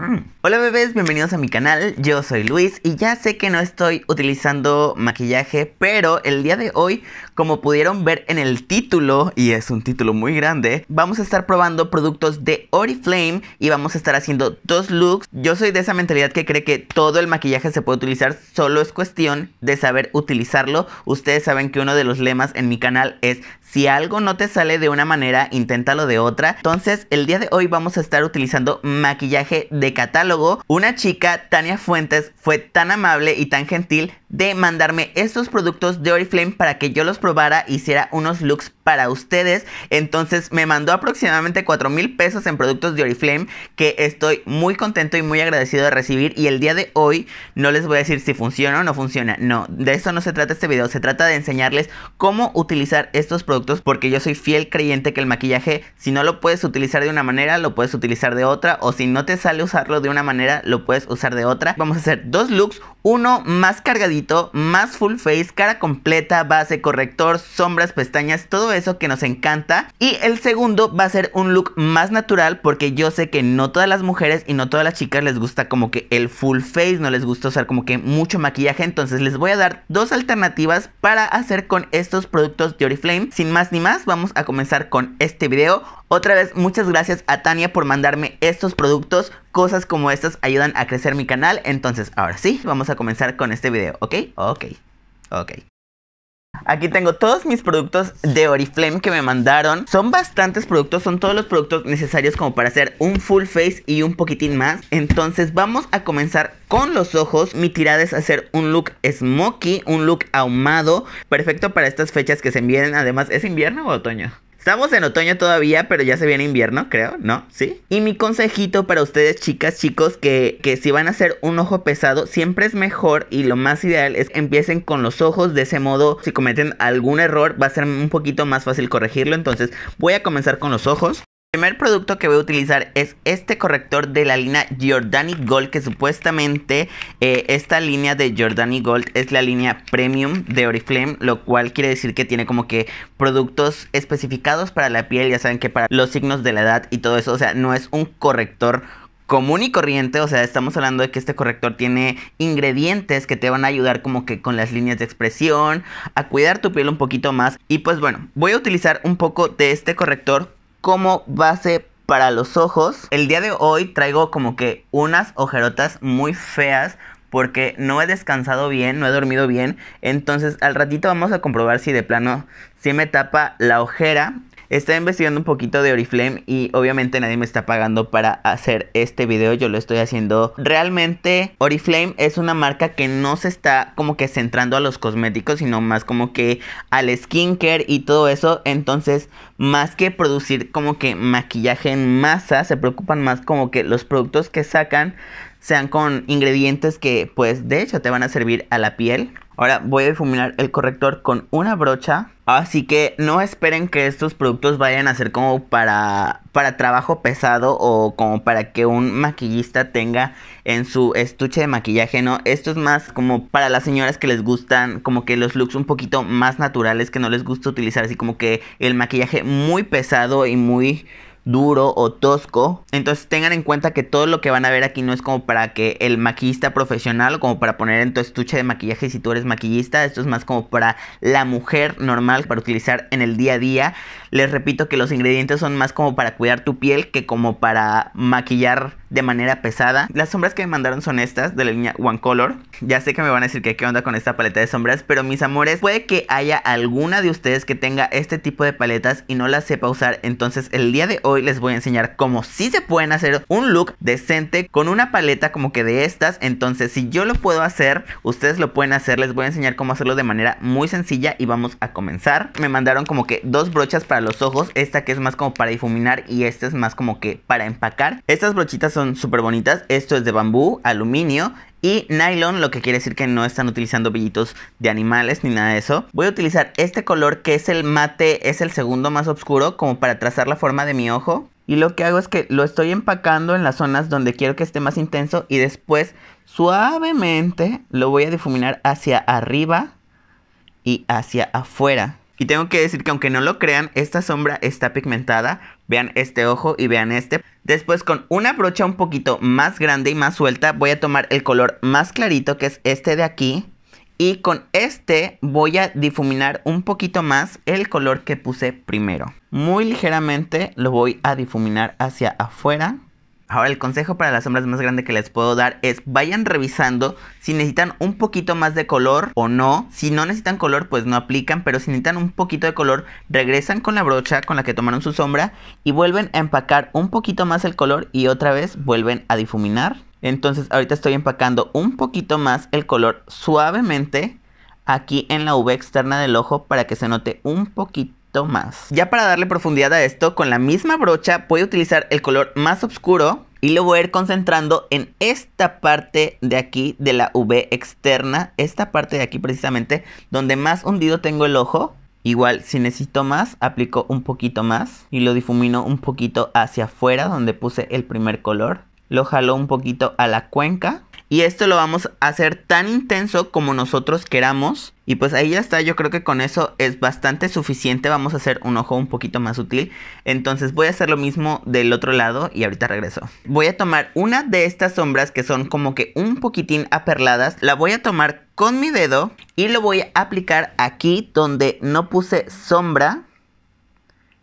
Mm. Hola bebés, bienvenidos a mi canal, yo soy Luis y ya sé que no estoy utilizando maquillaje, pero el día de hoy, como pudieron ver en el título, y es un título muy grande, vamos a estar probando productos de Oriflame y vamos a estar haciendo dos looks. Yo soy de esa mentalidad que cree que todo el maquillaje se puede utilizar, solo es cuestión de saber utilizarlo. Ustedes saben que uno de los lemas en mi canal es si algo no te sale de una manera, inténtalo de otra. Entonces, el día de hoy vamos a estar utilizando maquillaje de catálogo. Una chica, Tania Fuentes, fue tan amable y tan gentil de mandarme estos productos de Oriflame para que yo los probara, hiciera unos looks para ustedes. Entonces me mandó aproximadamente 4 mil pesos en productos de Oriflame que estoy muy contento y muy agradecido de recibir. Y el día de hoy no les voy a decir si funciona o no funciona. No, de eso no se trata este video. Se trata de enseñarles cómo utilizar estos productos porque yo soy fiel creyente que el maquillaje, si no lo puedes utilizar de una manera, lo puedes utilizar de otra, o si no te sale usarlo de una manera, lo puedes usar de otra. Vamos a hacer dos looks, uno más cargadito, más full face, cara completa, base, corrector, sombras, pestañas, todo eso que nos encanta. Y el segundo va a ser un look más natural porque yo sé que no todas las mujeres y no todas las chicas les gusta como que el full face, no les gusta usar como que mucho maquillaje, entonces les voy a dar dos alternativas para hacer con estos productos de Oriflame más ni más, vamos a comenzar con este video. Otra vez, muchas gracias a Tania por mandarme estos productos. Cosas como estas ayudan a crecer mi canal. Entonces, ahora sí, vamos a comenzar con este video, ¿ok? Ok, ok. Aquí tengo todos mis productos de Oriflame que me mandaron. Son bastantes productos, son todos los productos necesarios como para hacer un full face y un poquitín más. Entonces vamos a comenzar con los ojos. Mi tirada es hacer un look smoky, un look ahumado, perfecto para estas fechas que se envíen. Además, ¿es invierno o otoño? Estamos en otoño todavía, pero ya se viene invierno, creo, ¿no? ¿Sí? Y mi consejito para ustedes, chicas, chicos, que, que si van a hacer un ojo pesado, siempre es mejor y lo más ideal es empiecen con los ojos. De ese modo, si cometen algún error, va a ser un poquito más fácil corregirlo. Entonces, voy a comenzar con los ojos. El primer producto que voy a utilizar es este corrector de la línea Jordani Gold que supuestamente eh, esta línea de Jordani Gold es la línea premium de Oriflame lo cual quiere decir que tiene como que productos especificados para la piel ya saben que para los signos de la edad y todo eso o sea no es un corrector común y corriente, o sea, estamos hablando de que este corrector tiene ingredientes que te van a ayudar como que con las líneas de expresión, a cuidar tu piel un poquito más. Y pues bueno, voy a utilizar un poco de este corrector como base para los ojos. El día de hoy traigo como que unas ojerotas muy feas porque no he descansado bien, no he dormido bien. Entonces al ratito vamos a comprobar si de plano si me tapa la ojera. Estoy investigando un poquito de Oriflame y obviamente nadie me está pagando para hacer este video, yo lo estoy haciendo. Realmente Oriflame es una marca que no se está como que centrando a los cosméticos, sino más como que al skincare y todo eso. Entonces más que producir como que maquillaje en masa, se preocupan más como que los productos que sacan sean con ingredientes que pues de hecho te van a servir a la piel. Ahora voy a difuminar el corrector con una brocha. Así que no esperen que estos productos vayan a ser como para, para trabajo pesado o como para que un maquillista tenga en su estuche de maquillaje, ¿no? Esto es más como para las señoras que les gustan como que los looks un poquito más naturales, que no les gusta utilizar así como que el maquillaje muy pesado y muy duro o tosco. Entonces tengan en cuenta que todo lo que van a ver aquí no es como para que el maquillista profesional o como para poner en tu estuche de maquillaje si tú eres maquillista. Esto es más como para la mujer normal para utilizar en el día a día. Les repito que los ingredientes son más como para cuidar tu piel que como para maquillar de manera pesada. Las sombras que me mandaron son estas de la línea One Color. Ya sé que me van a decir que qué onda con esta paleta de sombras, pero mis amores, puede que haya alguna de ustedes que tenga este tipo de paletas y no las sepa usar. Entonces el día de hoy les voy a enseñar cómo sí se pueden hacer un look decente con una paleta como que de estas. Entonces si yo lo puedo hacer, ustedes lo pueden hacer. Les voy a enseñar cómo hacerlo de manera muy sencilla y vamos a comenzar. Me mandaron como que dos brochas para los ojos. Esta que es más como para difuminar y esta es más como que para empacar. Estas brochitas son son súper bonitas. Esto es de bambú, aluminio y nylon, lo que quiere decir que no están utilizando billitos de animales ni nada de eso. Voy a utilizar este color que es el mate, es el segundo más oscuro, como para trazar la forma de mi ojo. Y lo que hago es que lo estoy empacando en las zonas donde quiero que esté más intenso y después suavemente lo voy a difuminar hacia arriba y hacia afuera. Y tengo que decir que aunque no lo crean, esta sombra está pigmentada. Vean este ojo y vean este. Después con una brocha un poquito más grande y más suelta voy a tomar el color más clarito que es este de aquí. Y con este voy a difuminar un poquito más el color que puse primero. Muy ligeramente lo voy a difuminar hacia afuera. Ahora el consejo para las sombras más grande que les puedo dar es vayan revisando si necesitan un poquito más de color o no. Si no necesitan color pues no aplican, pero si necesitan un poquito de color regresan con la brocha con la que tomaron su sombra y vuelven a empacar un poquito más el color y otra vez vuelven a difuminar. Entonces ahorita estoy empacando un poquito más el color suavemente aquí en la V externa del ojo para que se note un poquito más. Ya para darle profundidad a esto, con la misma brocha voy a utilizar el color más oscuro y lo voy a ir concentrando en esta parte de aquí de la V externa, esta parte de aquí precisamente, donde más hundido tengo el ojo. Igual, si necesito más, aplico un poquito más y lo difumino un poquito hacia afuera donde puse el primer color. Lo jalo un poquito a la cuenca y esto lo vamos a hacer tan intenso como nosotros queramos. Y pues ahí ya está, yo creo que con eso es bastante suficiente. Vamos a hacer un ojo un poquito más sutil. Entonces voy a hacer lo mismo del otro lado y ahorita regreso. Voy a tomar una de estas sombras que son como que un poquitín aperladas. La voy a tomar con mi dedo y lo voy a aplicar aquí donde no puse sombra.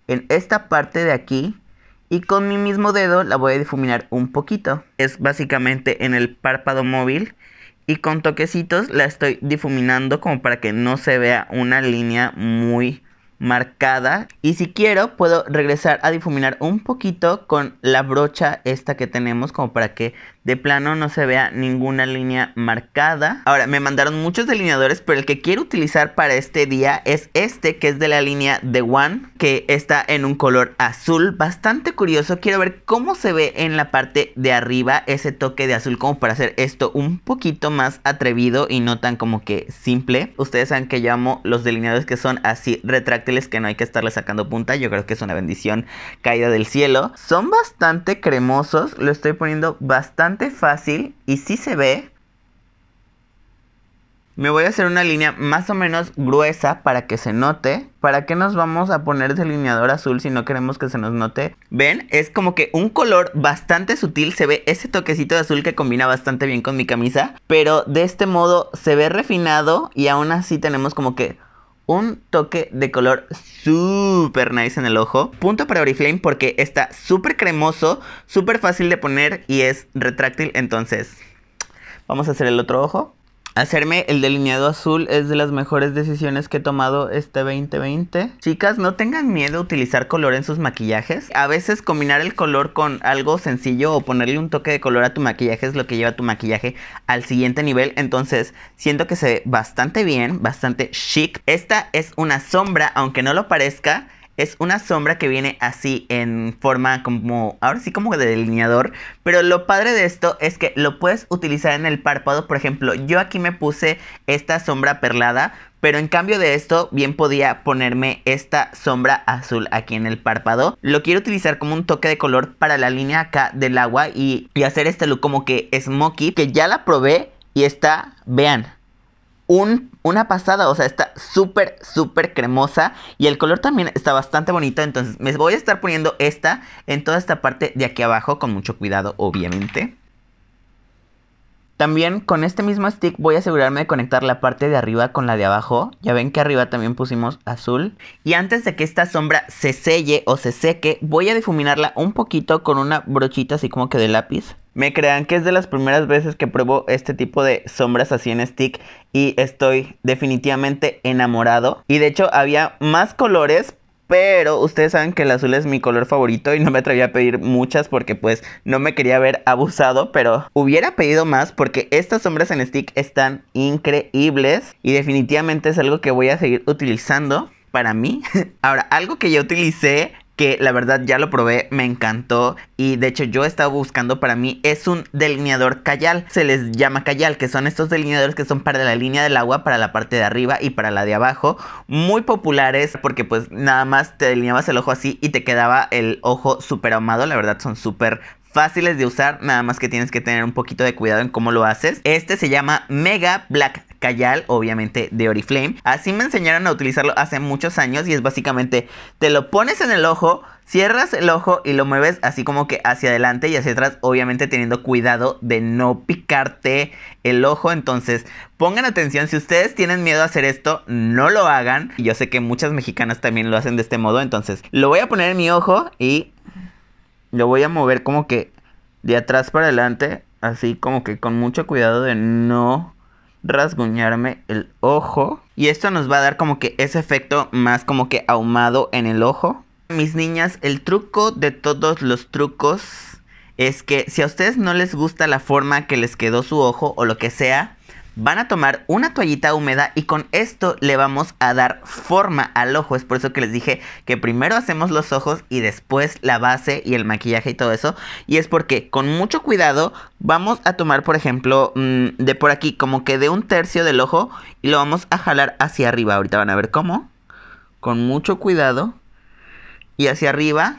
En esta parte de aquí y con mi mismo dedo la voy a difuminar un poquito. Es básicamente en el párpado móvil y con toquecitos la estoy difuminando como para que no se vea una línea muy marcada y si quiero puedo regresar a difuminar un poquito con la brocha esta que tenemos como para que de plano no se vea ninguna línea marcada ahora me mandaron muchos delineadores pero el que quiero utilizar para este día es este que es de la línea The One que está en un color azul bastante curioso quiero ver cómo se ve en la parte de arriba ese toque de azul como para hacer esto un poquito más atrevido y no tan como que simple ustedes saben que llamo los delineadores que son así retractivos que no hay que estarle sacando punta. Yo creo que es una bendición caída del cielo. Son bastante cremosos. Lo estoy poniendo bastante fácil. Y si se ve. Me voy a hacer una línea más o menos gruesa para que se note. ¿Para qué nos vamos a poner delineador azul si no queremos que se nos note? ¿Ven? Es como que un color bastante sutil. Se ve ese toquecito de azul que combina bastante bien con mi camisa. Pero de este modo se ve refinado y aún así tenemos como que un toque de color super nice en el ojo. Punto para Oriflame porque está súper cremoso, súper fácil de poner y es retráctil. Entonces, vamos a hacer el otro ojo. Hacerme el delineado azul es de las mejores decisiones que he tomado este 2020. Chicas, no tengan miedo a utilizar color en sus maquillajes. A veces combinar el color con algo sencillo o ponerle un toque de color a tu maquillaje es lo que lleva tu maquillaje al siguiente nivel. Entonces, siento que se ve bastante bien, bastante chic. Esta es una sombra, aunque no lo parezca es una sombra que viene así en forma como, ahora sí como de delineador, pero lo padre de esto es que lo puedes utilizar en el párpado, por ejemplo, yo aquí me puse esta sombra perlada, pero en cambio de esto bien podía ponerme esta sombra azul aquí en el párpado. Lo quiero utilizar como un toque de color para la línea acá del agua y, hacer este look como que smokey, que ya la probé y está, vean, una pasada, o sea, está súper, súper cremosa y el color también está bastante bonito, entonces me voy a estar poniendo esta en toda esta parte de aquí abajo con mucho cuidado, obviamente. También con este mismo stick voy a asegurarme de conectar la parte de arriba con la de abajo. Ya ven que arriba también pusimos azul. Y antes de que esta sombra se selle o se seque, voy a difuminarla un poquito con una brochita así como que de lápiz. Me crean que es de las primeras veces que pruebo este tipo de sombras así en stick y estoy definitivamente enamorado. Y de hecho había más colores, pero ustedes saben que el azul es mi color favorito y no me atreví a pedir muchas porque pues no me quería ver abusado, pero hubiera pedido más porque estas sombras en stick están increíbles y definitivamente es algo que voy a seguir utilizando para mí. Ahora, algo que yo utilicé que la verdad ya lo probé, me encantó y de hecho yo estaba buscando para mí es un delineador callal. se les llama callal, que son estos delineadores que son para la línea del agua, para la parte de arriba y para la de abajo, muy populares porque pues nada más te delineabas el ojo así y te quedaba el ojo súper ahumado, la verdad son súper fáciles de usar, nada más que tienes que tener un poquito de cuidado en cómo lo haces. Este se llama Mega Black Callal, obviamente de Oriflame. Así me enseñaron a utilizarlo hace muchos años y es básicamente te lo pones en el ojo, cierras el ojo y lo mueves así como que hacia adelante y hacia atrás, obviamente teniendo cuidado de no picarte el ojo. Entonces, pongan atención, si ustedes tienen miedo a hacer esto, no lo hagan. Y yo sé que muchas mexicanas también lo hacen de este modo, entonces lo voy a poner en mi ojo y lo voy a mover como que de atrás para adelante, así como que con mucho cuidado de no rasguñarme el ojo. Y esto nos va a dar como que ese efecto más como que ahumado en el ojo. Mis niñas, el truco de todos los trucos es que si a ustedes no les gusta la forma que les quedó su ojo o lo que sea, van a tomar una toallita húmeda y con esto le vamos a dar forma al ojo. Es por eso que les dije que primero hacemos los ojos y después la base y el maquillaje y todo eso. Y es porque con mucho cuidado vamos a tomar, por ejemplo, mm, de por aquí, como que de un tercio del ojo y lo vamos a jalar hacia arriba. Ahorita van a ver cómo. Con mucho cuidado. Y hacia arriba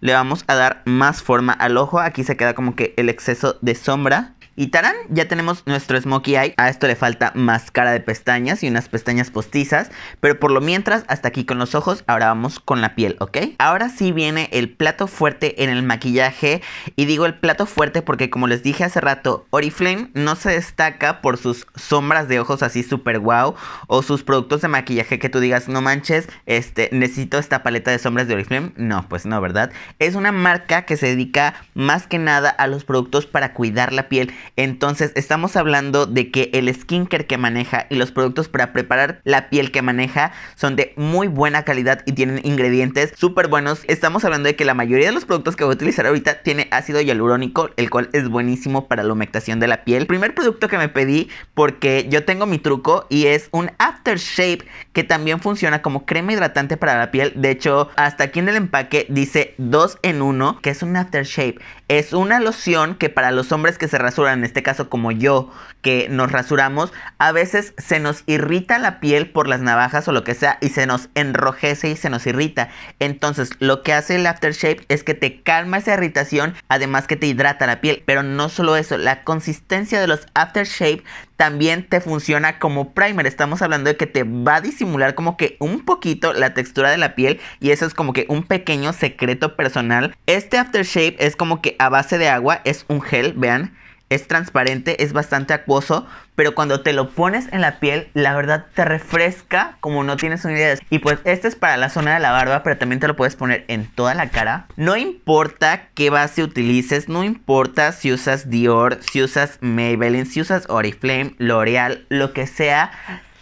le vamos a dar más forma al ojo. Aquí se queda como que el exceso de sombra. Y tarán, ya tenemos nuestro smokey eye. A esto le falta máscara de pestañas y unas pestañas postizas. Pero por lo mientras, hasta aquí con los ojos. Ahora vamos con la piel, ¿ok? Ahora sí viene el plato fuerte en el maquillaje. Y digo el plato fuerte porque como les dije hace rato, Oriflame no se destaca por sus sombras de ojos así súper wow. O sus productos de maquillaje que tú digas, no manches, este, necesito esta paleta de sombras de Oriflame. No, pues no, ¿verdad? Es una marca que se dedica más que nada a los productos para cuidar la piel entonces estamos hablando de que el skincare que maneja y los productos para preparar la piel que maneja son de muy buena calidad y tienen ingredientes súper buenos. Estamos hablando de que la mayoría de los productos que voy a utilizar ahorita tiene ácido hialurónico, el cual es buenísimo para la humectación de la piel. El primer producto que me pedí porque yo tengo mi truco y es un aftershave que también funciona como crema hidratante para la piel. De hecho, hasta aquí en el empaque dice 2 en 1, que es un aftershave es una loción que para los hombres que se rasuran, en este caso como yo, que nos rasuramos, a veces se nos irrita la piel por las navajas o lo que sea y se nos enrojece y se nos irrita. Entonces, lo que hace el aftershave es que te calma esa irritación, además que te hidrata la piel. Pero no solo eso, la consistencia de los aftershave también te funciona como primer. Estamos hablando de que te va a disimular como que un poquito la textura de la piel y eso es como que un pequeño secreto personal. Este aftershave es como que a base de agua, es un gel, vean es transparente, es bastante acuoso, pero cuando te lo pones en la piel, la verdad te refresca como no tienes una idea. Y pues este es para la zona de la barba, pero también te lo puedes poner en toda la cara. No importa qué base utilices, no importa si usas Dior, si usas Maybelline, si usas Oriflame, L'Oreal, lo que sea.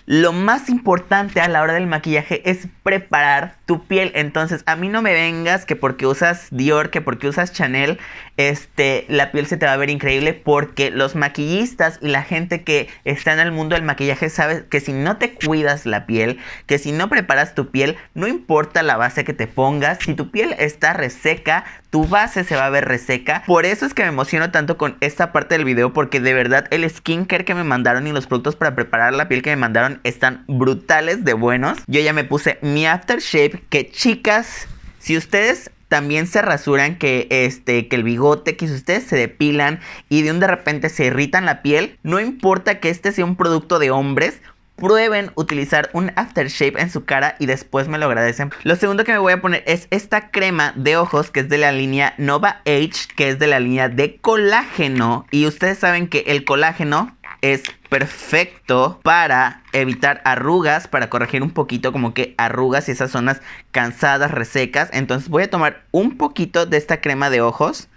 Lo más importante a la hora del maquillaje es preparar tu piel. Entonces, a mí no me vengas que porque usas Dior, que porque usas Chanel, este, la piel se te va a ver increíble porque los maquillistas y la gente que está en el mundo del maquillaje sabe que si no te cuidas la piel, que si no preparas tu piel, no importa la base que te pongas, si tu piel está reseca, tu base se va a ver reseca. Por eso es que me emociono tanto con esta parte del video porque de verdad el skincare que me mandaron y los productos para preparar la piel que me mandaron están brutales de buenos. Yo ya me puse mi aftershave que chicas, si ustedes también se rasuran, que este, que el bigote, que si ustedes se depilan y de un de repente se irritan la piel, no importa que este sea un producto de hombres, prueben utilizar un aftershave en su cara y después me lo agradecen. Lo segundo que me voy a poner es esta crema de ojos que es de la línea Nova Age, que es de la línea de colágeno. Y ustedes saben que el colágeno es perfecto para evitar arrugas, para corregir un poquito como que arrugas y esas zonas cansadas, resecas. Entonces voy a tomar un poquito de esta crema de ojos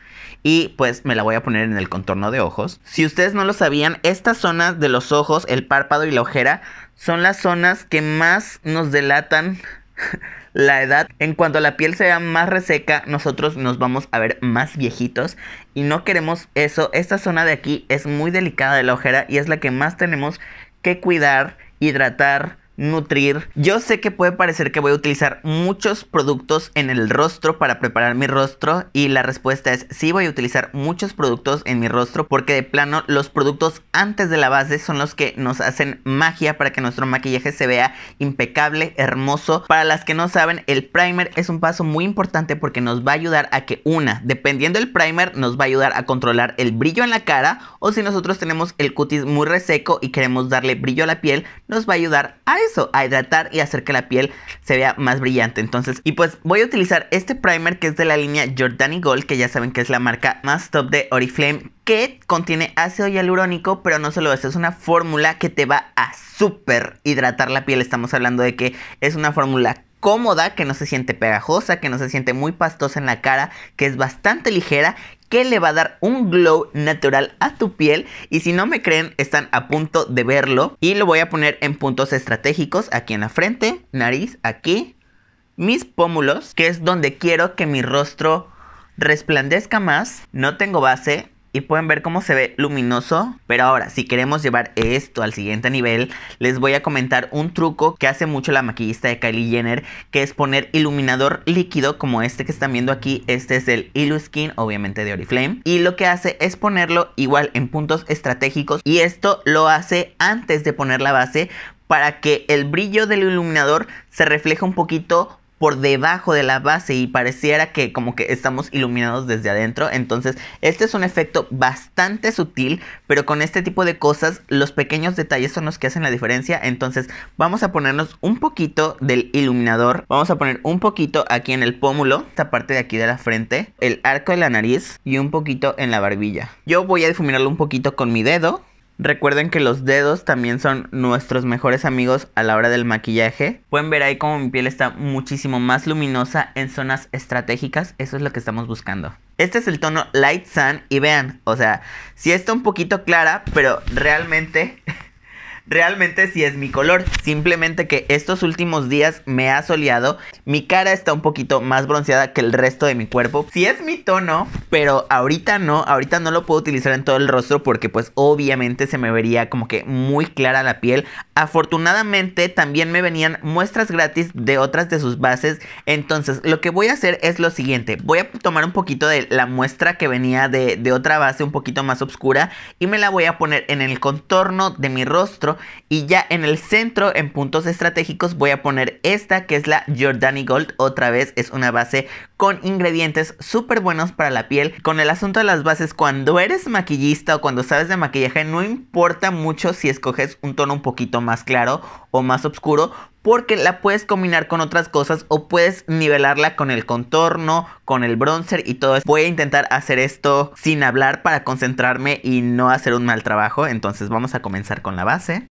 y pues me la voy a poner en el contorno de ojos. Si ustedes no lo sabían, estas zonas de los ojos, el párpado y la ojera son las zonas que más nos delatan la edad, en cuanto la piel se más reseca, nosotros nos vamos a ver más viejitos y no queremos eso. Esta zona de aquí es muy delicada de la ojera y es la que más tenemos que cuidar, hidratar, nutrir. Yo sé que puede parecer que voy a utilizar muchos productos en el rostro para preparar mi rostro y la respuesta es sí voy a utilizar muchos productos en mi rostro porque de plano los productos antes de la base son los que nos hacen magia para que nuestro maquillaje se vea impecable, hermoso. Para las que no saben, el primer es un paso muy importante porque nos va a ayudar a que una, dependiendo del primer, nos va a ayudar a controlar el brillo en la cara o si nosotros tenemos el cutis muy reseco y queremos darle brillo a la piel, nos va a ayudar a eso, a hidratar y hacer que la piel se vea más brillante. Entonces, y pues voy a utilizar este primer que es de la línea Jordani Gold, que ya saben que es la marca más top de Oriflame, que contiene ácido hialurónico, pero no solo eso, es una fórmula que te va a súper hidratar la piel. Estamos hablando de que es una fórmula cómoda, que no se siente pegajosa, que no se siente muy pastosa en la cara, que es bastante ligera, que le va a dar un glow natural a tu piel y si no me creen están a punto de verlo y lo voy a poner en puntos estratégicos aquí en la frente, nariz, aquí, mis pómulos, que es donde quiero que mi rostro resplandezca más, no tengo base, y pueden ver cómo se ve luminoso. Pero ahora, si queremos llevar esto al siguiente nivel, les voy a comentar un truco que hace mucho la maquillista de Kylie Jenner, que es poner iluminador líquido como este que están viendo aquí. Este es el Illuskin, obviamente de Oriflame. Y lo que hace es ponerlo igual en puntos estratégicos y esto lo hace antes de poner la base para que el brillo del iluminador se refleje un poquito por debajo de la base y pareciera que como que estamos iluminados desde adentro. Entonces, este es un efecto bastante sutil, pero con este tipo de cosas, los pequeños detalles son los que hacen la diferencia. Entonces, vamos a ponernos un poquito del iluminador. Vamos a poner un poquito aquí en el pómulo, esta parte de aquí de la frente, el arco de la nariz y un poquito en la barbilla. Yo voy a difuminarlo un poquito con mi dedo Recuerden que los dedos también son nuestros mejores amigos a la hora del maquillaje. Pueden ver ahí como mi piel está muchísimo más luminosa en zonas estratégicas. Eso es lo que estamos buscando. Este es el tono Light Sun y vean, o sea, sí está un poquito clara, pero realmente Realmente si es mi color, simplemente que estos últimos días me ha soleado, mi cara está un poquito más bronceada que el resto de mi cuerpo. Si es mi tono, pero ahorita no, ahorita no lo puedo utilizar en todo el rostro porque pues obviamente se me vería como que muy clara la piel. Afortunadamente también me venían muestras gratis de otras de sus bases, entonces lo que voy a hacer es lo siguiente, voy a tomar un poquito de la muestra que venía de, de otra base un poquito más oscura y me la voy a poner en el contorno de mi rostro y ya en el centro en puntos estratégicos voy a poner esta que es la Jordani Gold otra vez es una base con ingredientes súper buenos para la piel con el asunto de las bases cuando eres maquillista o cuando sabes de maquillaje no importa mucho si escoges un tono un poquito más claro o más oscuro porque la puedes combinar con otras cosas o puedes nivelarla con el contorno, con el bronzer y todo eso. Voy a intentar hacer esto sin hablar para concentrarme y no hacer un mal trabajo, entonces vamos a comenzar con la base.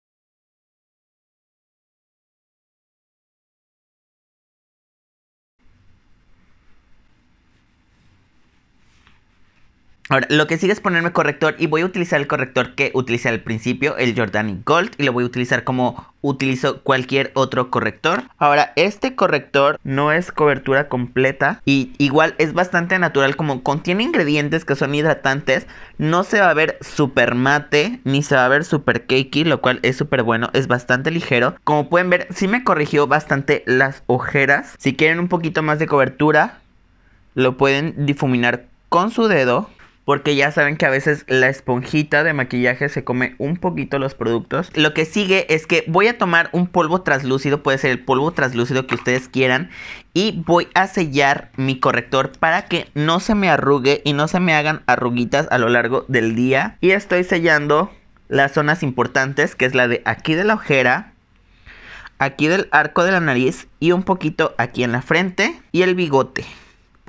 Ahora, lo que sigue es ponerme corrector y voy a utilizar el corrector que utilicé al principio, el Jordani Gold, y lo voy a utilizar como utilizo cualquier otro corrector. Ahora, este corrector no es cobertura completa y igual es bastante natural, como contiene ingredientes que son hidratantes, no se va a ver super mate ni se va a ver super cakey, lo cual es súper bueno, es bastante ligero. Como pueden ver, sí me corrigió bastante las ojeras. Si quieren un poquito más de cobertura, lo pueden difuminar con su dedo porque ya saben que a veces la esponjita de maquillaje se come un poquito los productos. Lo que sigue es que voy a tomar un polvo translúcido, puede ser el polvo translúcido que ustedes quieran, y voy a sellar mi corrector para que no se me arrugue y no se me hagan arruguitas a lo largo del día. Y estoy sellando las zonas importantes, que es la de aquí de la ojera, aquí del arco de la nariz y un poquito aquí en la frente y el bigote.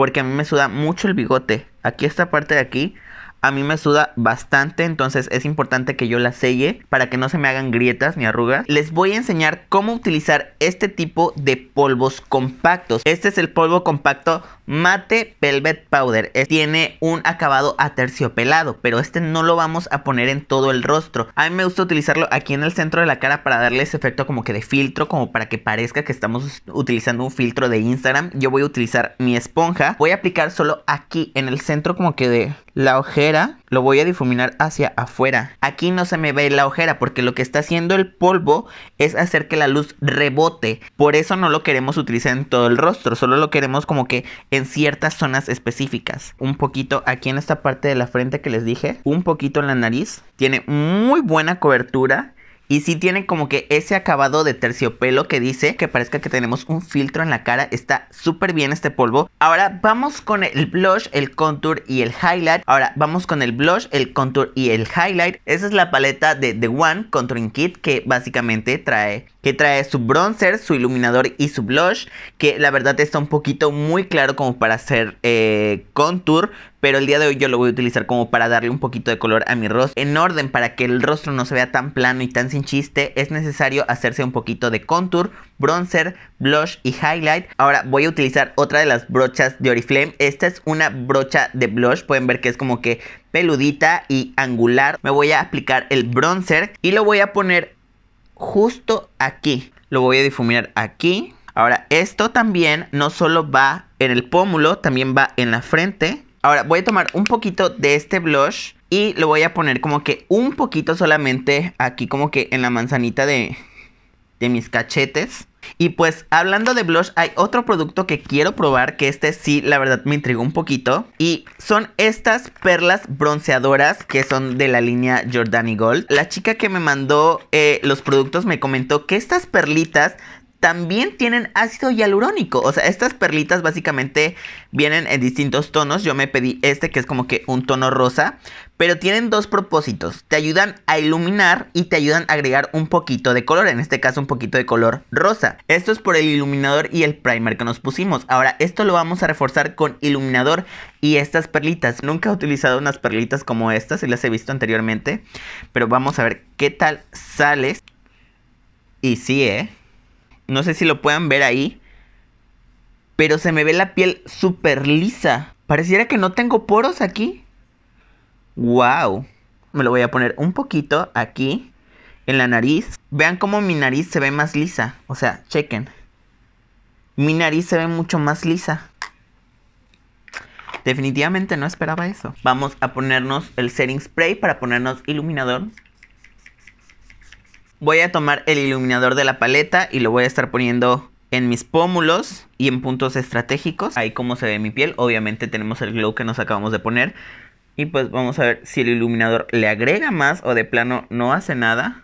Porque a mí me suda mucho el bigote. Aquí esta parte de aquí a mí me suda bastante, entonces es importante que yo la selle para que no se me hagan grietas ni arrugas. Les voy a enseñar cómo utilizar este tipo de polvos compactos. Este es el polvo compacto Mate Velvet Powder. Tiene un acabado aterciopelado, pero este no lo vamos a poner en todo el rostro. A mí me gusta utilizarlo aquí en el centro de la cara para darle ese efecto como que de filtro, como para que parezca que estamos utilizando un filtro de Instagram. Yo voy a utilizar mi esponja. Voy a aplicar solo aquí en el centro como que de la ojera lo voy a difuminar hacia afuera. Aquí no se me ve la ojera porque lo que está haciendo el polvo es hacer que la luz rebote. Por eso no lo queremos utilizar en todo el rostro, solo lo queremos como que en ciertas zonas específicas. Un poquito aquí en esta parte de la frente que les dije, un poquito en la nariz. Tiene muy buena cobertura y sí tiene como que ese acabado de terciopelo que dice que parezca que tenemos un filtro en la cara. Está súper bien este polvo. Ahora vamos con el blush, el contour y el highlight. Ahora vamos con el blush, el contour y el highlight. Esa es la paleta de The One Contouring Kit que básicamente trae que trae su bronzer, su iluminador y su blush, que la verdad está un poquito muy claro como para hacer eh, contour, pero el día de hoy yo lo voy a utilizar como para darle un poquito de color a mi rostro. En orden para que el rostro no se vea tan plano y tan sin chiste, es necesario hacerse un poquito de contour, bronzer, blush y highlight. Ahora voy a utilizar otra de las brochas de Oriflame. Esta es una brocha de blush, pueden ver que es como que peludita y angular. Me voy a aplicar el bronzer y lo voy a poner justo aquí. Lo voy a difuminar aquí. Ahora, esto también no solo va en el pómulo, también va en la frente. Ahora, voy a tomar un poquito de este blush y lo voy a poner como que un poquito solamente aquí, como que en la manzanita de, de mis cachetes. Y pues hablando de blush, hay otro producto que quiero probar, que este sí, la verdad me intrigó un poquito. Y son estas perlas bronceadoras que son de la línea Jordani Gold. La chica que me mandó eh, los productos me comentó que estas perlitas también tienen ácido hialurónico. O sea, estas perlitas básicamente vienen en distintos tonos. Yo me pedí este que es como que un tono rosa. Pero tienen dos propósitos. Te ayudan a iluminar y te ayudan a agregar un poquito de color. En este caso un poquito de color rosa. Esto es por el iluminador y el primer que nos pusimos. Ahora esto lo vamos a reforzar con iluminador y estas perlitas. Nunca he utilizado unas perlitas como estas y las he visto anteriormente. Pero vamos a ver qué tal sales. Y sí, ¿eh? No sé si lo puedan ver ahí. Pero se me ve la piel súper lisa. Pareciera que no tengo poros aquí. ¡Wow! Me lo voy a poner un poquito aquí en la nariz. Vean cómo mi nariz se ve más lisa. O sea, chequen. Mi nariz se ve mucho más lisa. Definitivamente no esperaba eso. Vamos a ponernos el setting spray para ponernos iluminador voy a tomar el iluminador de la paleta y lo voy a estar poniendo en mis pómulos y en puntos estratégicos. Ahí como se ve mi piel. Obviamente tenemos el glow que nos acabamos de poner. Y pues vamos a ver si el iluminador le agrega más o de plano no hace nada.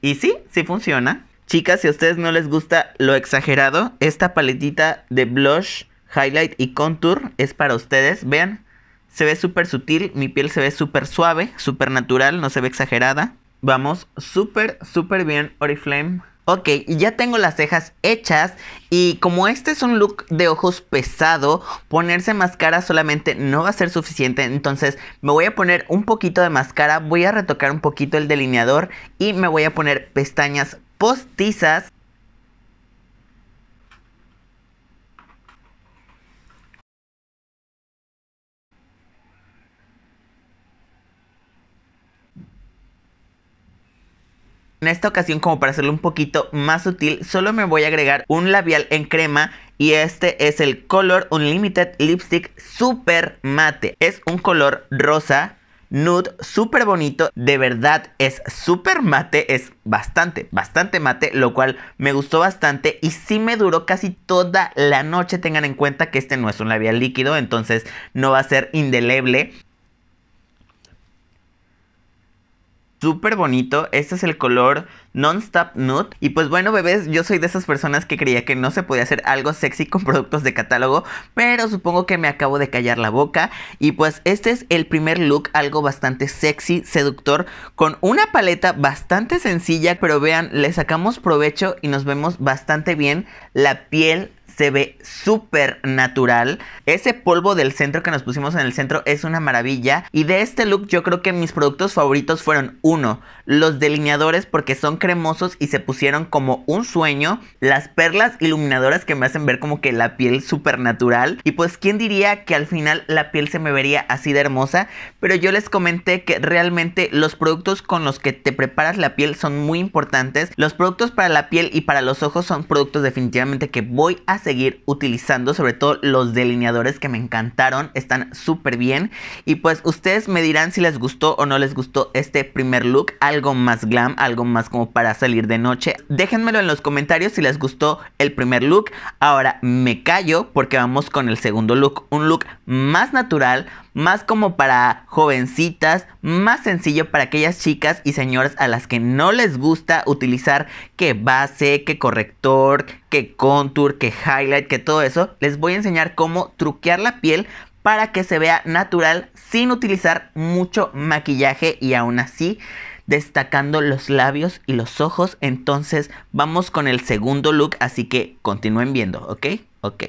Y sí, sí funciona. Chicas, si a ustedes no les gusta lo exagerado, esta paletita de blush, highlight y contour es para ustedes. Vean, se ve súper sutil, mi piel se ve súper suave, súper natural, no se ve exagerada. Vamos súper, súper bien, Oriflame. Ok, ya tengo las cejas hechas y como este es un look de ojos pesado, ponerse máscara solamente no va a ser suficiente, entonces me voy a poner un poquito de máscara, voy a retocar un poquito el delineador y me voy a poner pestañas postizas En esta ocasión, como para hacerlo un poquito más sutil, solo me voy a agregar un labial en crema y este es el Color Unlimited Lipstick Super Mate. Es un color rosa nude, súper bonito, de verdad es súper mate, es bastante, bastante mate, lo cual me gustó bastante y sí me duró casi toda la noche, tengan en cuenta que este no es un labial líquido, entonces no va a ser indeleble súper bonito. Este es el color Non-Stop Nude. Y pues bueno, bebés, yo soy de esas personas que creía que no se podía hacer algo sexy con productos de catálogo, pero supongo que me acabo de callar la boca. Y pues este es el primer look, algo bastante sexy, seductor, con una paleta bastante sencilla, pero vean, le sacamos provecho y nos vemos bastante bien la piel se ve súper natural. Ese polvo del centro que nos pusimos en el centro es una maravilla. Y de este look yo creo que mis productos favoritos fueron uno, los delineadores porque son cremosos y se pusieron como un sueño. Las perlas iluminadoras que me hacen ver como que la piel súper natural. Y pues quién diría que al final la piel se me vería así de hermosa. Pero yo les comenté que realmente los productos con los que te preparas la piel son muy importantes. Los productos para la piel y para los ojos son productos definitivamente que voy a seguir utilizando, sobre todo los delineadores que me encantaron, están súper bien. Y pues ustedes me dirán si les gustó o no les gustó este primer look, algo más glam, algo más como para salir de noche. Déjenmelo en los comentarios si les gustó el primer look. Ahora me callo porque vamos con el segundo look, un look más natural, más como para jovencitas, más sencillo para aquellas chicas y señoras a las que no les gusta utilizar que base, que corrector, que contour, que highlight, que todo eso. Les voy a enseñar cómo truquear la piel para que se vea natural sin utilizar mucho maquillaje y aún así destacando los labios y los ojos. Entonces vamos con el segundo look, así que continúen viendo, ¿ok? Ok.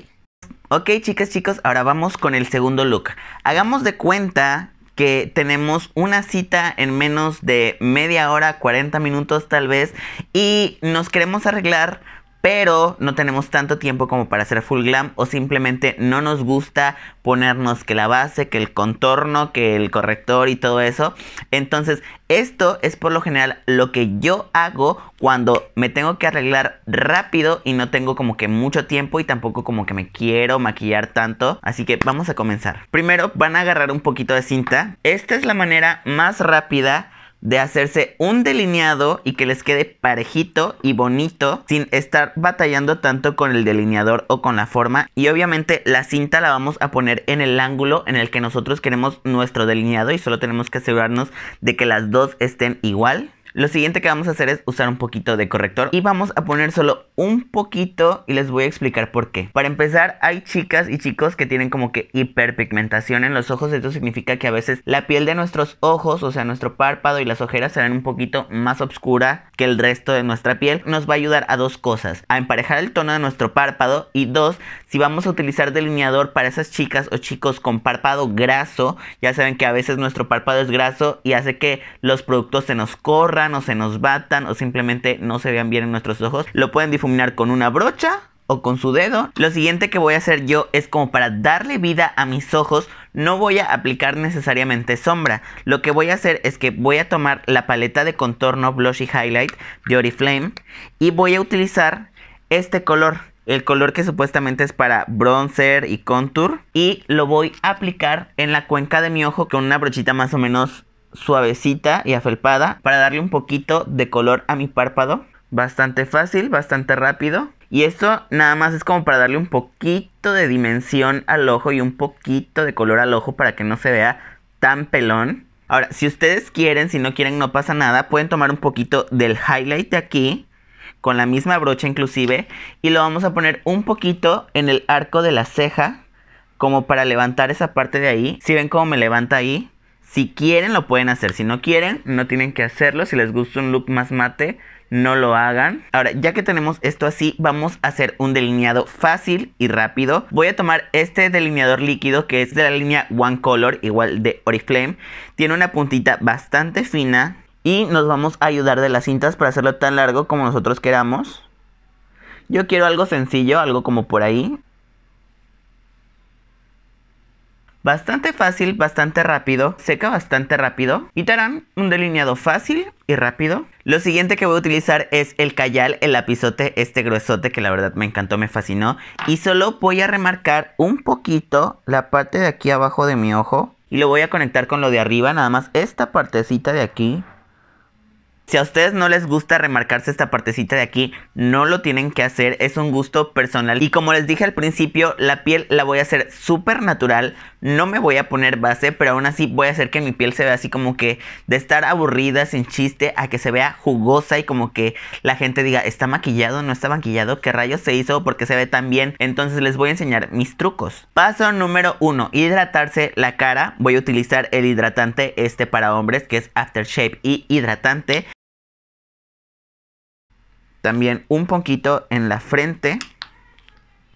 Ok, chicas, chicos, ahora vamos con el segundo look. Hagamos de cuenta que tenemos una cita en menos de media hora, 40 minutos tal vez, y nos queremos arreglar pero no tenemos tanto tiempo como para hacer full glam o simplemente no nos gusta ponernos que la base, que el contorno, que el corrector y todo eso. Entonces, esto es por lo general lo que yo hago cuando me tengo que arreglar rápido y no tengo como que mucho tiempo y tampoco como que me quiero maquillar tanto. Así que vamos a comenzar. Primero van a agarrar un poquito de cinta. Esta es la manera más rápida de hacerse un delineado y que les quede parejito y bonito sin estar batallando tanto con el delineador o con la forma y obviamente la cinta la vamos a poner en el ángulo en el que nosotros queremos nuestro delineado y solo tenemos que asegurarnos de que las dos estén igual lo siguiente que vamos a hacer es usar un poquito de corrector y vamos a poner solo un poquito y les voy a explicar por qué. Para empezar, hay chicas y chicos que tienen como que hiperpigmentación en los ojos. Esto significa que a veces la piel de nuestros ojos, o sea, nuestro párpado y las ojeras se ven un poquito más oscura que el resto de nuestra piel. Nos va a ayudar a dos cosas. A emparejar el tono de nuestro párpado y dos, si vamos a utilizar delineador para esas chicas o chicos con párpado graso, ya saben que a veces nuestro párpado es graso y hace que los productos se nos corran o se nos batan o simplemente no se vean bien en nuestros ojos, lo pueden difundir combinar con una brocha o con su dedo. Lo siguiente que voy a hacer yo es como para darle vida a mis ojos, no voy a aplicar necesariamente sombra. Lo que voy a hacer es que voy a tomar la paleta de contorno Blush y Highlight de Oriflame y voy a utilizar este color, el color que supuestamente es para bronzer y contour y lo voy a aplicar en la cuenca de mi ojo con una brochita más o menos suavecita y afelpada para darle un poquito de color a mi párpado bastante fácil, bastante rápido. Y esto nada más es como para darle un poquito de dimensión al ojo y un poquito de color al ojo para que no se vea tan pelón. Ahora, si ustedes quieren, si no quieren no pasa nada, pueden tomar un poquito del highlight de aquí, con la misma brocha inclusive, y lo vamos a poner un poquito en el arco de la ceja, como para levantar esa parte de ahí. Si ven cómo me levanta ahí, si quieren lo pueden hacer, si no quieren no tienen que hacerlo, si les gusta un look más mate no lo hagan. Ahora, ya que tenemos esto así, vamos a hacer un delineado fácil y rápido. Voy a tomar este delineador líquido que es de la línea One Color, igual de Oriflame. Tiene una puntita bastante fina y nos vamos a ayudar de las cintas para hacerlo tan largo como nosotros queramos. Yo quiero algo sencillo, algo como por ahí. Bastante fácil, bastante rápido, seca bastante rápido. Y tarán, un delineado fácil y rápido. Lo siguiente que voy a utilizar es el callal, el lapizote, este gruesote que la verdad me encantó, me fascinó. Y solo voy a remarcar un poquito la parte de aquí abajo de mi ojo. Y lo voy a conectar con lo de arriba, nada más esta partecita de aquí. Si a ustedes no les gusta remarcarse esta partecita de aquí, no lo tienen que hacer, es un gusto personal. Y como les dije al principio, la piel la voy a hacer súper natural, no me voy a poner base, pero aún así voy a hacer que mi piel se vea así como que de estar aburrida, sin chiste, a que se vea jugosa y como que la gente diga, ¿está maquillado? ¿No está maquillado? ¿Qué rayos se hizo? porque se ve tan bien? Entonces les voy a enseñar mis trucos. Paso número uno, hidratarse la cara. Voy a utilizar el hidratante este para hombres que es Aftershave y hidratante también un poquito en la frente.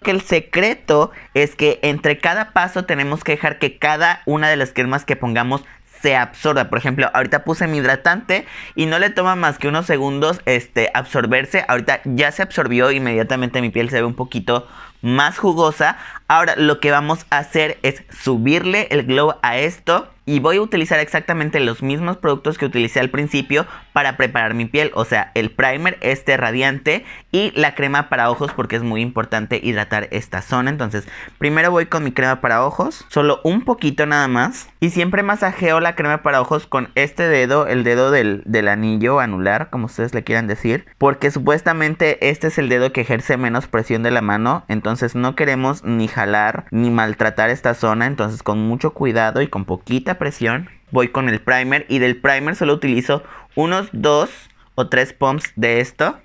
Que el secreto es que entre cada paso tenemos que dejar que cada una de las cremas que pongamos se absorba. Por ejemplo, ahorita puse mi hidratante y no le toma más que unos segundos este, absorberse. Ahorita ya se absorbió, inmediatamente mi piel se ve un poquito más jugosa. Ahora lo que vamos a hacer es subirle el glow a esto y voy a utilizar exactamente los mismos productos que utilicé al principio para preparar mi piel, o sea, el primer, este radiante y la crema para ojos porque es muy importante hidratar esta zona. Entonces, primero voy con mi crema para ojos, solo un poquito nada más y siempre masajeo la crema para ojos con este dedo, el dedo del, del anillo anular, como ustedes le quieran decir, porque supuestamente este es el dedo que ejerce menos presión de la mano, entonces no queremos ni jalar ni maltratar esta zona, entonces con mucho cuidado y con poquita presión, voy con el primer y del primer solo utilizo unos dos o tres pumps de esto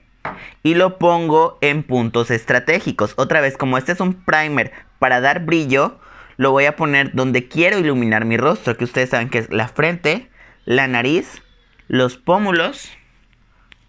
y lo pongo en puntos estratégicos. Otra vez, como este es un primer para dar brillo, lo voy a poner donde quiero iluminar mi rostro, que ustedes saben que es la frente, la nariz, los pómulos,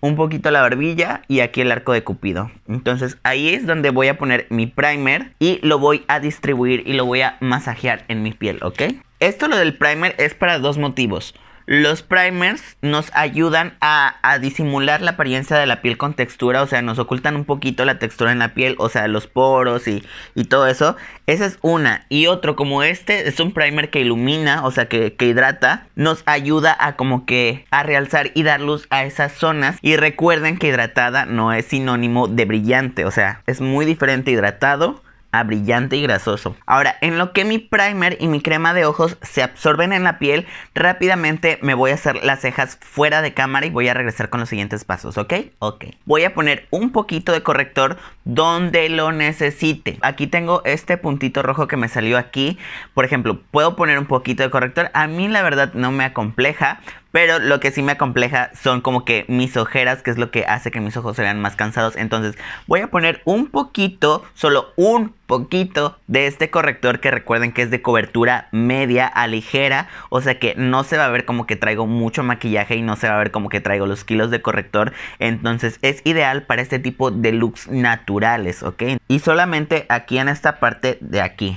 un poquito la barbilla y aquí el arco de cupido. Entonces ahí es donde voy a poner mi primer y lo voy a distribuir y lo voy a masajear en mi piel, ¿ok? Esto lo del primer es para dos motivos. Los primers nos ayudan a, disimular la apariencia de la piel con textura, o sea, nos ocultan un poquito la textura en la piel, o sea, los poros y, y todo eso. Esa es una. Y otro, como este, es un primer que ilumina, o sea, que, que, hidrata, nos ayuda a como que a realzar y dar luz a esas zonas. Y recuerden que hidratada no es sinónimo de brillante, o sea, es muy diferente hidratado a brillante y grasoso. Ahora, en lo que mi primer y mi crema de ojos se absorben en la piel, rápidamente me voy a hacer las cejas fuera de cámara y voy a regresar con los siguientes pasos, ¿ok? Ok. Voy a poner un poquito de corrector donde lo necesite. Aquí tengo este puntito rojo que me salió aquí. Por ejemplo, puedo poner un poquito de corrector. A mí la verdad no me acompleja pero lo que sí me acompleja son como que mis ojeras, que es lo que hace que mis ojos se vean más cansados. Entonces voy a poner un poquito, solo un poquito de este corrector que recuerden que es de cobertura media a ligera. O sea que no se va a ver como que traigo mucho maquillaje y no se va a ver como que traigo los kilos de corrector. Entonces es ideal para este tipo de looks naturales, ¿ok? Y solamente aquí en esta parte de aquí.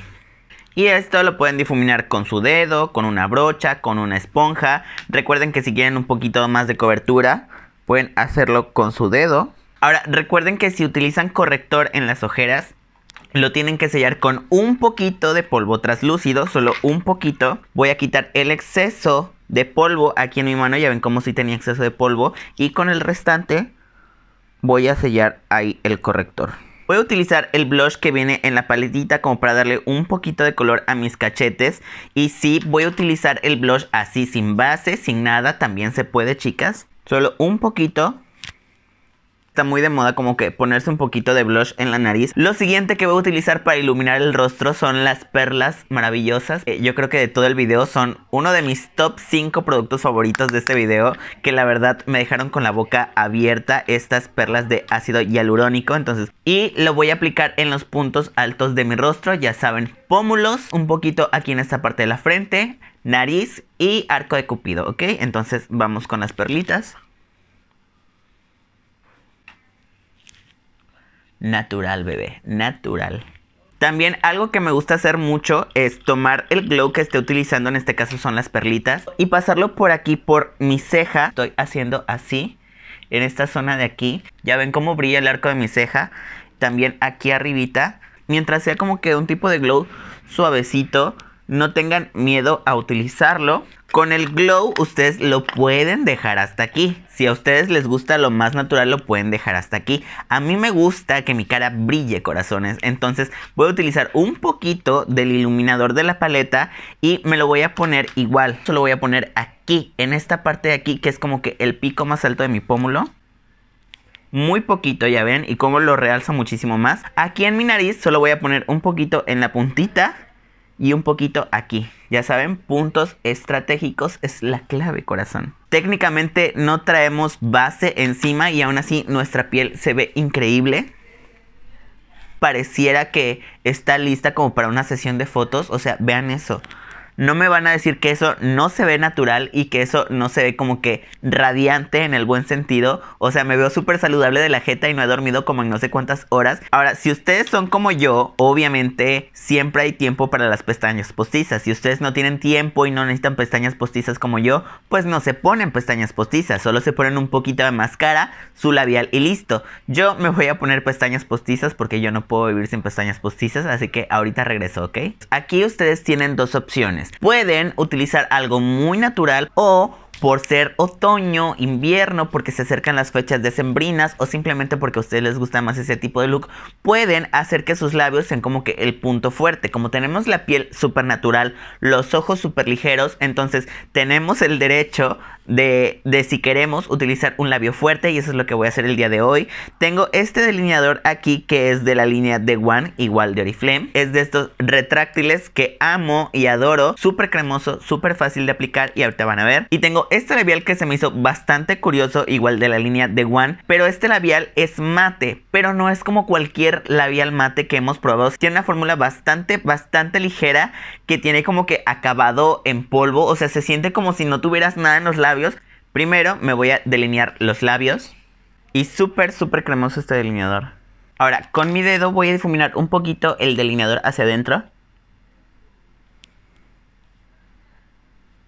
Y esto lo pueden difuminar con su dedo, con una brocha, con una esponja. Recuerden que si quieren un poquito más de cobertura, pueden hacerlo con su dedo. Ahora, recuerden que si utilizan corrector en las ojeras, lo tienen que sellar con un poquito de polvo traslúcido solo un poquito. Voy a quitar el exceso de polvo aquí en mi mano, ya ven como si tenía exceso de polvo. Y con el restante voy a sellar ahí el corrector. Voy a utilizar el blush que viene en la paletita como para darle un poquito de color a mis cachetes. Y sí, voy a utilizar el blush así, sin base, sin nada. También se puede, chicas. Solo un poquito está muy de moda como que ponerse un poquito de blush en la nariz. Lo siguiente que voy a utilizar para iluminar el rostro son las perlas maravillosas. Eh, yo creo que de todo el video son uno de mis top 5 productos favoritos de este video que la verdad me dejaron con la boca abierta estas perlas de ácido hialurónico. Entonces, y lo voy a aplicar en los puntos altos de mi rostro, ya saben, pómulos, un poquito aquí en esta parte de la frente, nariz y arco de cupido, ¿ok? Entonces vamos con las perlitas. Natural, bebé, natural. También algo que me gusta hacer mucho es tomar el glow que esté utilizando, en este caso son las perlitas, y pasarlo por aquí, por mi ceja. Estoy haciendo así, en esta zona de aquí. Ya ven cómo brilla el arco de mi ceja. También aquí arribita. Mientras sea como que un tipo de glow suavecito, no tengan miedo a utilizarlo. Con el glow ustedes lo pueden dejar hasta aquí. Si a ustedes les gusta lo más natural lo pueden dejar hasta aquí. A mí me gusta que mi cara brille corazones. Entonces voy a utilizar un poquito del iluminador de la paleta y me lo voy a poner igual. Solo voy a poner aquí, en esta parte de aquí que es como que el pico más alto de mi pómulo muy poquito, ya ven, y como lo realza muchísimo más. Aquí en mi nariz solo voy a poner un poquito en la puntita y un poquito aquí. Ya saben, puntos estratégicos es la clave, corazón. Técnicamente no traemos base encima y aún así nuestra piel se ve increíble. Pareciera que está lista como para una sesión de fotos. O sea, vean eso no me van a decir que eso no se ve natural y que eso no se ve como que radiante en el buen sentido. O sea, me veo súper saludable de la jeta y no he dormido como en no sé cuántas horas. Ahora, si ustedes son como yo, obviamente siempre hay tiempo para las pestañas postizas. Si ustedes no tienen tiempo y no necesitan pestañas postizas como yo, pues no se ponen pestañas postizas. Solo se ponen un poquito de máscara, su labial y listo. Yo me voy a poner pestañas postizas porque yo no puedo vivir sin pestañas postizas. Así que ahorita regreso, ¿ok? Aquí ustedes tienen dos opciones pueden utilizar algo muy natural o por ser otoño, invierno, porque se acercan las fechas decembrinas o simplemente porque a ustedes les gusta más ese tipo de look, pueden hacer que sus labios sean como que el punto fuerte. Como tenemos la piel súper natural, los ojos súper ligeros, entonces tenemos el derecho de, de, si queremos utilizar un labio fuerte y eso es lo que voy a hacer el día de hoy. Tengo este delineador aquí que es de la línea de One, igual de Oriflame. Es de estos retráctiles que amo y adoro. Súper cremoso, súper fácil de aplicar y ahorita van a ver. Y tengo este labial que se me hizo bastante curioso, igual de la línea de One, pero este labial es mate, pero no es como cualquier labial mate que hemos probado. Tiene una fórmula bastante, bastante ligera que tiene como que acabado en polvo, o sea, se siente como si no tuvieras nada en los labios. Primero me voy a delinear los labios y súper, súper cremoso este delineador. Ahora, con mi dedo voy a difuminar un poquito el delineador hacia adentro.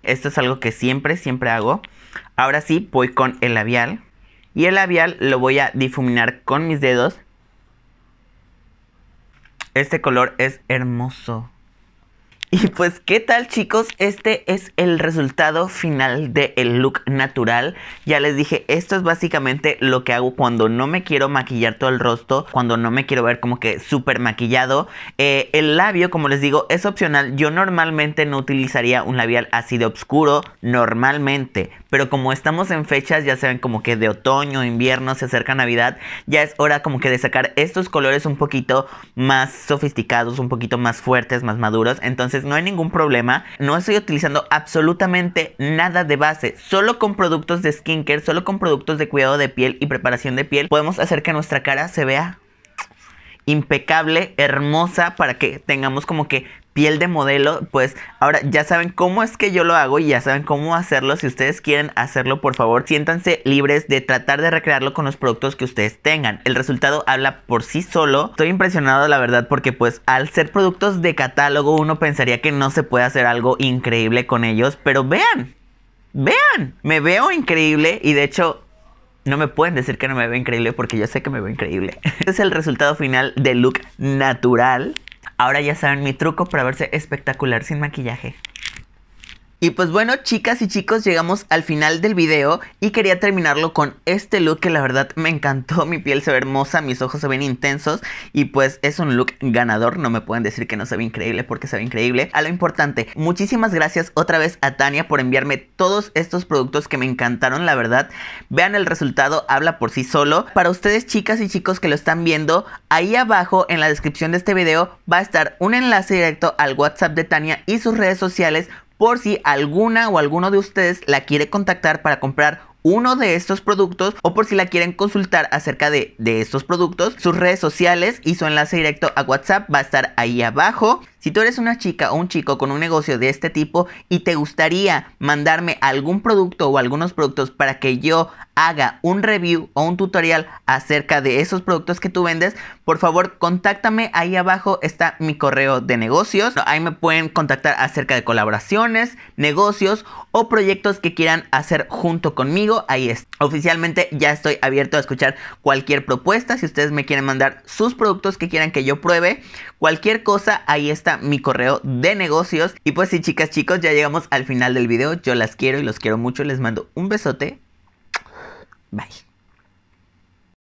Esto es algo que siempre, siempre hago. Ahora sí, voy con el labial. Y el labial lo voy a difuminar con mis dedos. Este color es hermoso. Y pues, ¿qué tal chicos? Este es el resultado final del look natural. Ya les dije, esto es básicamente lo que hago cuando no me quiero maquillar todo el rostro, cuando no me quiero ver como que súper maquillado. Eh, el labio, como les digo, es opcional. Yo normalmente no utilizaría un labial así de oscuro, normalmente pero como estamos en fechas, ya saben, como que de otoño, invierno, se acerca Navidad, ya es hora como que de sacar estos colores un poquito más sofisticados, un poquito más fuertes, más maduros. Entonces no hay ningún problema. No estoy utilizando absolutamente nada de base. Solo con productos de skincare, solo con productos de cuidado de piel y preparación de piel, podemos hacer que nuestra cara se vea impecable, hermosa, para que tengamos como que piel de modelo, pues ahora ya saben cómo es que yo lo hago y ya saben cómo hacerlo. Si ustedes quieren hacerlo, por favor, siéntanse libres de tratar de recrearlo con los productos que ustedes tengan. El resultado habla por sí solo. Estoy impresionado, la verdad, porque pues al ser productos de catálogo uno pensaría que no se puede hacer algo increíble con ellos, pero vean, Vean, me veo increíble y de hecho no me pueden decir que no me veo increíble porque yo sé que me veo increíble. Este es el resultado final del look natural. Ahora ya saben mi truco para verse espectacular sin maquillaje. Y pues bueno, chicas y chicos, llegamos al final del video y quería terminarlo con este look que la verdad me encantó. Mi piel se ve hermosa, mis ojos se ven intensos y pues es un look ganador. No me pueden decir que no se ve increíble porque se ve increíble. A lo importante, muchísimas gracias otra vez a Tania por enviarme todos estos productos que me encantaron, la verdad. Vean el resultado, habla por sí solo. Para ustedes, chicas y chicos que lo están viendo, ahí abajo en la descripción de este video va a estar un enlace directo al WhatsApp de Tania y sus redes sociales por si alguna o alguno de ustedes la quiere contactar para comprar uno de estos productos o por si la quieren consultar acerca de, estos productos, sus redes sociales y su enlace directo a WhatsApp va a estar ahí abajo. Si tú eres una chica o un chico con un negocio de este tipo y te gustaría mandarme algún producto o algunos productos para que yo haga un review o un tutorial acerca de esos productos que tú vendes, por favor contáctame. Ahí abajo está mi correo de negocios. Ahí me pueden contactar acerca de colaboraciones, negocios o proyectos que quieran hacer junto conmigo. Ahí está. Oficialmente ya estoy abierto a escuchar cualquier propuesta. Si ustedes me quieren mandar sus productos que quieran que yo pruebe, cualquier cosa, ahí está mi correo de negocios. Y pues sí, chicas, chicos, ya llegamos al final del video. Yo las quiero y los quiero mucho. Les mando un besote. Bye.